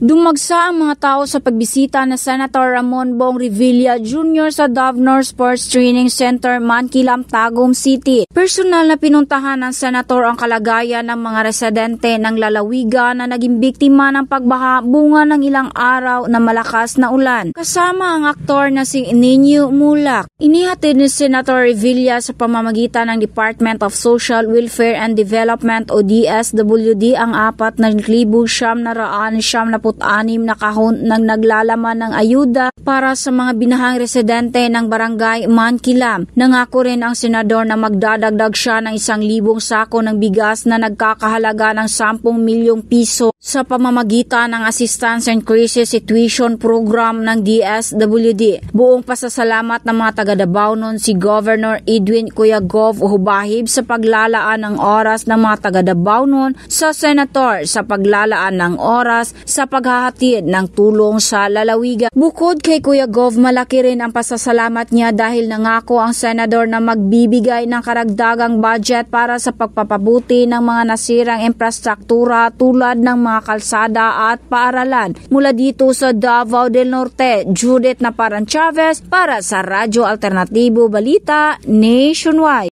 Dumagsa ang mga tao sa pagbisita na Senator Ramon Bong Revilla Jr. sa Davnor Sports Training Center, Mankilam, Tagum City. Personal na pinuntahan ng Senator ang kalagayan ng mga residente ng lalawigan na naging biktima ng pagbaha bunga ng ilang araw na malakas na ulan. Kasama ang aktor na si Ninyo Mulak. Inihatid ni Senator Revilla sa pamamagitan ng Department of Social Welfare and Development o DSWD ang apat na libu siyam na raan siyam na na kahon ng naglalaman ng ayuda para sa mga binahang residente ng barangay Mankilam. Nangako rin ang senador na magdadagdag siya ng isang libong sako ng bigas na nagkakahalaga ng 10 milyong piso sa pamamagitan ng Assistance and Crisis Situation Program ng DSWD. Buong pasasalamat ng mga taga-Dabaw noon si Governor Edwin Cuyagov Hubahib sa paglalaan ng oras ng mga taga-Dabaw noon sa Senator sa paglalaan ng oras sa pag paghahatid ng tulong sa lalawigan. Bukod kay Kuya Gov, malaki rin ang pasasalamat niya dahil nangako ang senador na magbibigay ng karagdagang budget para sa pagpapabuti ng mga nasirang infrastruktura tulad ng mga kalsada at paaralan. Mula dito sa Davao del Norte, Judith Naparan Chavez para sa Radyo Alternatibo Balita Nationwide.